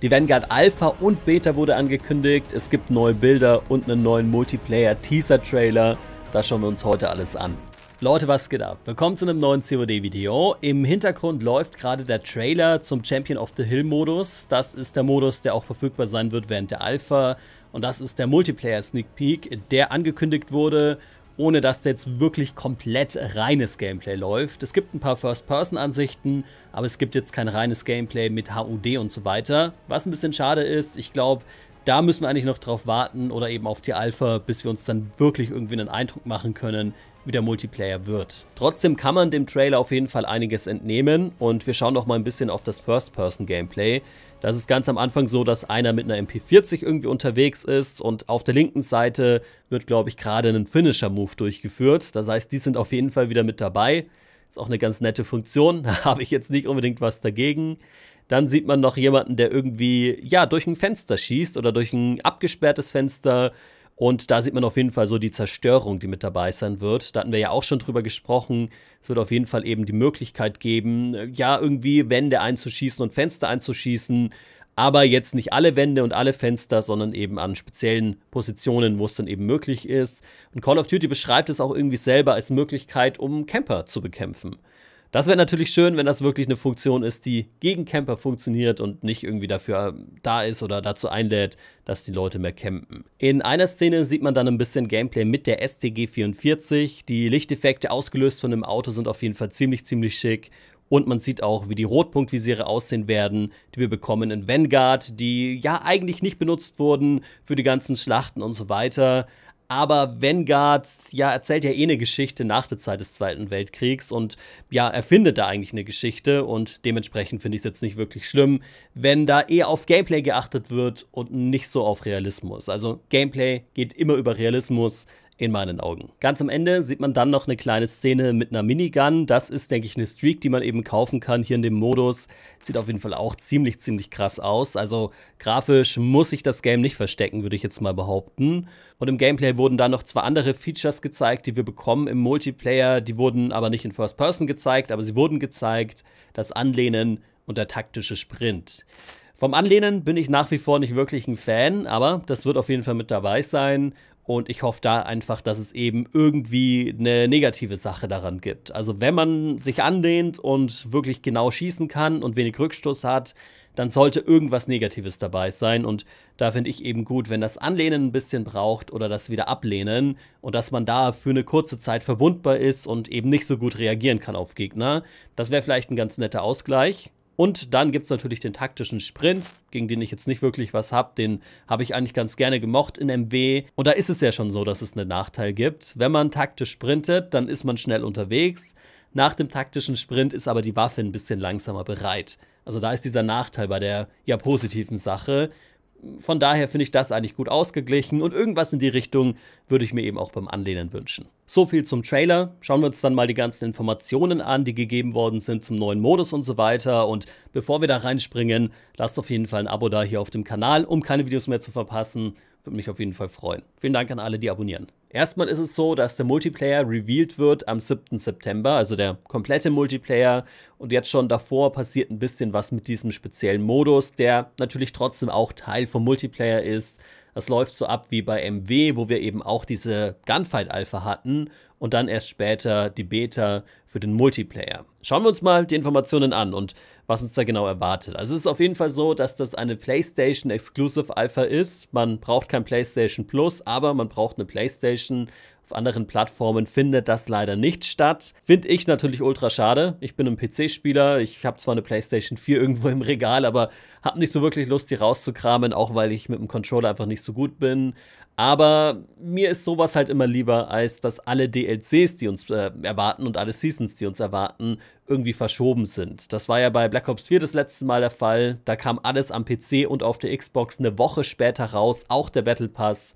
Die Vanguard Alpha und Beta wurde angekündigt, es gibt neue Bilder und einen neuen Multiplayer-Teaser-Trailer. Da schauen wir uns heute alles an. Leute, was geht ab? Willkommen zu einem neuen COD-Video. Im Hintergrund läuft gerade der Trailer zum Champion of the Hill-Modus. Das ist der Modus, der auch verfügbar sein wird während der Alpha. Und das ist der Multiplayer-Sneak Peek, der angekündigt wurde ohne dass jetzt wirklich komplett reines Gameplay läuft. Es gibt ein paar First-Person-Ansichten, aber es gibt jetzt kein reines Gameplay mit HUD und so weiter. Was ein bisschen schade ist, ich glaube, da müssen wir eigentlich noch drauf warten oder eben auf die Alpha, bis wir uns dann wirklich irgendwie einen Eindruck machen können, wie der Multiplayer wird. Trotzdem kann man dem Trailer auf jeden Fall einiges entnehmen und wir schauen noch mal ein bisschen auf das First-Person-Gameplay. Das ist ganz am Anfang so, dass einer mit einer MP40 irgendwie unterwegs ist und auf der linken Seite wird, glaube ich, gerade ein Finisher-Move durchgeführt. Das heißt, die sind auf jeden Fall wieder mit dabei. Ist auch eine ganz nette Funktion, da habe ich jetzt nicht unbedingt was dagegen. Dann sieht man noch jemanden, der irgendwie, ja, durch ein Fenster schießt oder durch ein abgesperrtes Fenster. Und da sieht man auf jeden Fall so die Zerstörung, die mit dabei sein wird. Da hatten wir ja auch schon drüber gesprochen. Es wird auf jeden Fall eben die Möglichkeit geben, ja, irgendwie Wände einzuschießen und Fenster einzuschießen aber jetzt nicht alle Wände und alle Fenster, sondern eben an speziellen Positionen, wo es dann eben möglich ist. Und Call of Duty beschreibt es auch irgendwie selber als Möglichkeit, um Camper zu bekämpfen. Das wäre natürlich schön, wenn das wirklich eine Funktion ist, die gegen Camper funktioniert und nicht irgendwie dafür äh, da ist oder dazu einlädt, dass die Leute mehr campen. In einer Szene sieht man dann ein bisschen Gameplay mit der STG 44. Die Lichteffekte ausgelöst von dem Auto sind auf jeden Fall ziemlich, ziemlich schick und man sieht auch, wie die Rotpunktvisiere aussehen werden, die wir bekommen in Vanguard, die ja eigentlich nicht benutzt wurden für die ganzen Schlachten und so weiter. Aber Vanguard ja, erzählt ja eh eine Geschichte nach der Zeit des Zweiten Weltkriegs und ja, erfindet da eigentlich eine Geschichte und dementsprechend finde ich es jetzt nicht wirklich schlimm, wenn da eher auf Gameplay geachtet wird und nicht so auf Realismus. Also Gameplay geht immer über Realismus, in meinen Augen. Ganz am Ende sieht man dann noch eine kleine Szene mit einer Minigun. Das ist, denke ich, eine Streak, die man eben kaufen kann hier in dem Modus. Sieht auf jeden Fall auch ziemlich, ziemlich krass aus. Also grafisch muss sich das Game nicht verstecken, würde ich jetzt mal behaupten. Und im Gameplay wurden dann noch zwei andere Features gezeigt, die wir bekommen im Multiplayer. Die wurden aber nicht in First Person gezeigt, aber sie wurden gezeigt. Das Anlehnen und der taktische Sprint. Vom Anlehnen bin ich nach wie vor nicht wirklich ein Fan, aber das wird auf jeden Fall mit dabei sein. Und ich hoffe da einfach, dass es eben irgendwie eine negative Sache daran gibt. Also wenn man sich anlehnt und wirklich genau schießen kann und wenig Rückstoß hat, dann sollte irgendwas Negatives dabei sein. Und da finde ich eben gut, wenn das Anlehnen ein bisschen braucht oder das wieder ablehnen und dass man da für eine kurze Zeit verwundbar ist und eben nicht so gut reagieren kann auf Gegner. Das wäre vielleicht ein ganz netter Ausgleich. Und dann gibt es natürlich den taktischen Sprint, gegen den ich jetzt nicht wirklich was habe. Den habe ich eigentlich ganz gerne gemocht in MW. Und da ist es ja schon so, dass es einen Nachteil gibt. Wenn man taktisch sprintet, dann ist man schnell unterwegs. Nach dem taktischen Sprint ist aber die Waffe ein bisschen langsamer bereit. Also da ist dieser Nachteil bei der ja positiven Sache. Von daher finde ich das eigentlich gut ausgeglichen und irgendwas in die Richtung würde ich mir eben auch beim Anlehnen wünschen. So viel zum Trailer. Schauen wir uns dann mal die ganzen Informationen an, die gegeben worden sind zum neuen Modus und so weiter. Und bevor wir da reinspringen, lasst auf jeden Fall ein Abo da hier auf dem Kanal, um keine Videos mehr zu verpassen. Würde mich auf jeden Fall freuen. Vielen Dank an alle, die abonnieren. Erstmal ist es so, dass der Multiplayer revealed wird am 7. September, also der komplette Multiplayer. Und jetzt schon davor passiert ein bisschen was mit diesem speziellen Modus, der natürlich trotzdem auch Teil vom Multiplayer ist. Das läuft so ab wie bei MW, wo wir eben auch diese Gunfight Alpha hatten und dann erst später die Beta für den Multiplayer. Schauen wir uns mal die Informationen an und was uns da genau erwartet. Also es ist auf jeden Fall so, dass das eine PlayStation Exclusive Alpha ist. Man braucht kein PlayStation Plus, aber man braucht eine PlayStation auf anderen Plattformen findet das leider nicht statt. Finde ich natürlich ultra schade. Ich bin ein PC-Spieler, ich habe zwar eine PlayStation 4 irgendwo im Regal, aber habe nicht so wirklich Lust, die rauszukramen, auch weil ich mit dem Controller einfach nicht so gut bin. Aber mir ist sowas halt immer lieber, als dass alle DLCs, die uns äh, erwarten und alle Seasons, die uns erwarten, irgendwie verschoben sind. Das war ja bei Black Ops 4 das letzte Mal der Fall. Da kam alles am PC und auf der Xbox eine Woche später raus, auch der Battle Pass.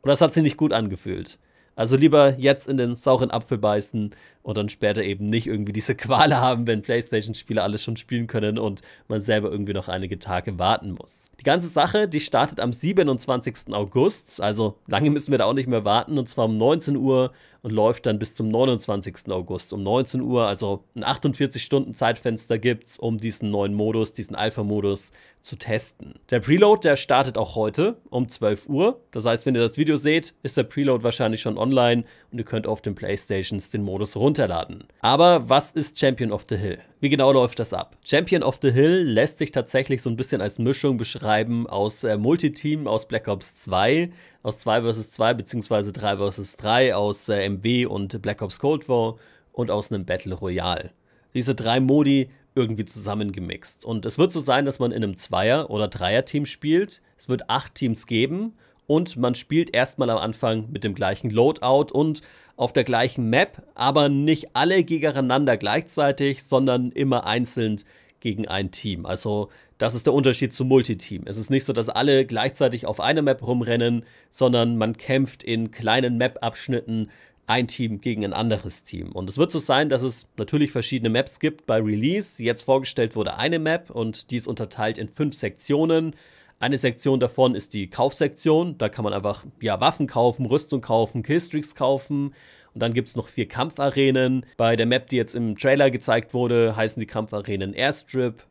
Und das hat sich nicht gut angefühlt. Also lieber jetzt in den sauren Apfel beißen und dann später eben nicht irgendwie diese Quale haben, wenn PlayStation-Spieler alles schon spielen können und man selber irgendwie noch einige Tage warten muss. Die ganze Sache, die startet am 27. August, also lange müssen wir da auch nicht mehr warten, und zwar um 19 Uhr und läuft dann bis zum 29. August um 19 Uhr, also ein 48-Stunden-Zeitfenster gibt es, um diesen neuen Modus, diesen Alpha-Modus zu testen. Der Preload, der startet auch heute um 12 Uhr. Das heißt, wenn ihr das Video seht, ist der Preload wahrscheinlich schon online und ihr könnt auf den Playstations den Modus runterladen. Aber was ist Champion of the Hill? Wie genau läuft das ab? Champion of the Hill lässt sich tatsächlich so ein bisschen als Mischung beschreiben aus äh, Multiteam, aus Black Ops 2, aus 2 vs 2 bzw. 3 vs 3, aus äh, MW und Black Ops Cold War und aus einem Battle Royale. Diese drei Modi irgendwie zusammengemixt. Und es wird so sein, dass man in einem Zweier- oder Dreier-Team spielt. Es wird acht Teams geben und man spielt erstmal am Anfang mit dem gleichen Loadout und auf der gleichen Map, aber nicht alle gegeneinander gleichzeitig, sondern immer einzeln gegen ein Team. Also das ist der Unterschied zu Multiteam. Es ist nicht so, dass alle gleichzeitig auf einer Map rumrennen, sondern man kämpft in kleinen Map-Abschnitten ein Team gegen ein anderes Team. Und es wird so sein, dass es natürlich verschiedene Maps gibt bei Release. Jetzt vorgestellt wurde eine Map und die ist unterteilt in fünf Sektionen. Eine Sektion davon ist die Kaufsektion. Da kann man einfach ja, Waffen kaufen, Rüstung kaufen, Killstreaks kaufen. Und dann gibt es noch vier Kampfarenen. Bei der Map, die jetzt im Trailer gezeigt wurde, heißen die Kampfarenen Airstrip,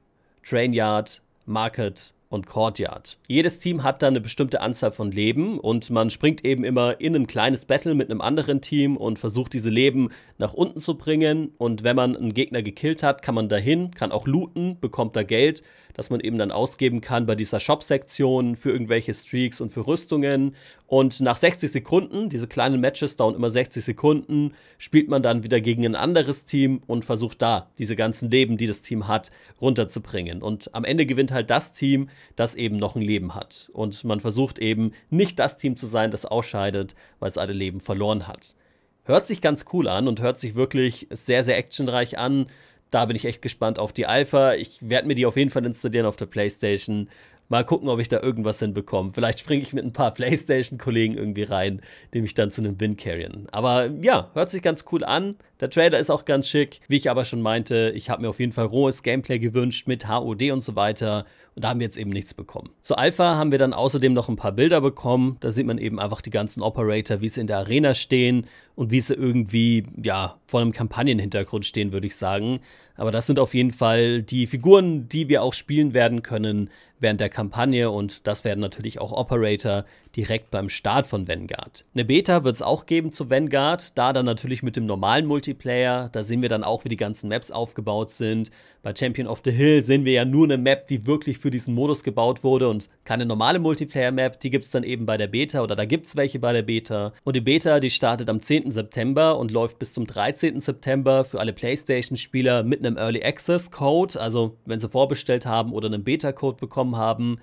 Trainyard, Market und Courtyard. Jedes Team hat dann eine bestimmte Anzahl von Leben und man springt eben immer in ein kleines Battle mit einem anderen Team und versucht diese Leben nach unten zu bringen und wenn man einen Gegner gekillt hat, kann man dahin, kann auch looten, bekommt da Geld, das man eben dann ausgeben kann bei dieser Shop-Sektion für irgendwelche Streaks und für Rüstungen und nach 60 Sekunden, diese kleinen Matches dauern immer 60 Sekunden, spielt man dann wieder gegen ein anderes Team und versucht da diese ganzen Leben, die das Team hat, runterzubringen und am Ende gewinnt halt das Team, das eben noch ein Leben hat. Und man versucht eben nicht das Team zu sein, das ausscheidet, weil es alle Leben verloren hat. Hört sich ganz cool an und hört sich wirklich sehr, sehr actionreich an. Da bin ich echt gespannt auf die Alpha. Ich werde mir die auf jeden Fall installieren auf der PlayStation Mal gucken, ob ich da irgendwas hinbekomme. Vielleicht springe ich mit ein paar PlayStation-Kollegen irgendwie rein, die mich dann zu einem Bin carryen. Aber ja, hört sich ganz cool an. Der Trailer ist auch ganz schick. Wie ich aber schon meinte, ich habe mir auf jeden Fall rohes Gameplay gewünscht mit HOD und so weiter. Und da haben wir jetzt eben nichts bekommen. Zu Alpha haben wir dann außerdem noch ein paar Bilder bekommen. Da sieht man eben einfach die ganzen Operator, wie sie in der Arena stehen und wie sie irgendwie, ja, vor einem Kampagnenhintergrund stehen, würde ich sagen. Aber das sind auf jeden Fall die Figuren, die wir auch spielen werden können während der Kampagne und das werden natürlich auch Operator direkt beim Start von Vanguard. Eine Beta wird es auch geben zu Vanguard, da dann natürlich mit dem normalen Multiplayer. Da sehen wir dann auch, wie die ganzen Maps aufgebaut sind, bei Champion of the Hill sehen wir ja nur eine Map, die wirklich für diesen Modus gebaut wurde und keine normale Multiplayer-Map, die gibt es dann eben bei der Beta oder da gibt es welche bei der Beta. Und die Beta, die startet am 10. September und läuft bis zum 13. September für alle PlayStation-Spieler mit einem Early Access Code, also wenn sie vorbestellt haben oder einen Beta-Code bekommen haben,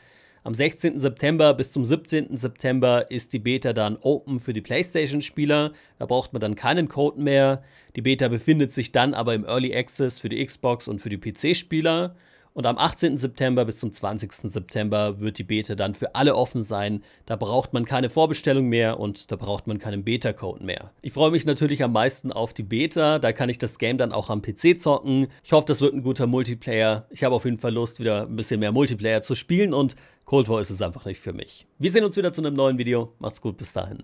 am 16. September bis zum 17. September ist die Beta dann open für die PlayStation-Spieler. Da braucht man dann keinen Code mehr. Die Beta befindet sich dann aber im Early Access für die Xbox und für die PC-Spieler. Und am 18. September bis zum 20. September wird die Beta dann für alle offen sein. Da braucht man keine Vorbestellung mehr und da braucht man keinen Beta-Code mehr. Ich freue mich natürlich am meisten auf die Beta. Da kann ich das Game dann auch am PC zocken. Ich hoffe, das wird ein guter Multiplayer. Ich habe auf jeden Fall Lust, wieder ein bisschen mehr Multiplayer zu spielen und Cold War ist es einfach nicht für mich. Wir sehen uns wieder zu einem neuen Video. Macht's gut, bis dahin.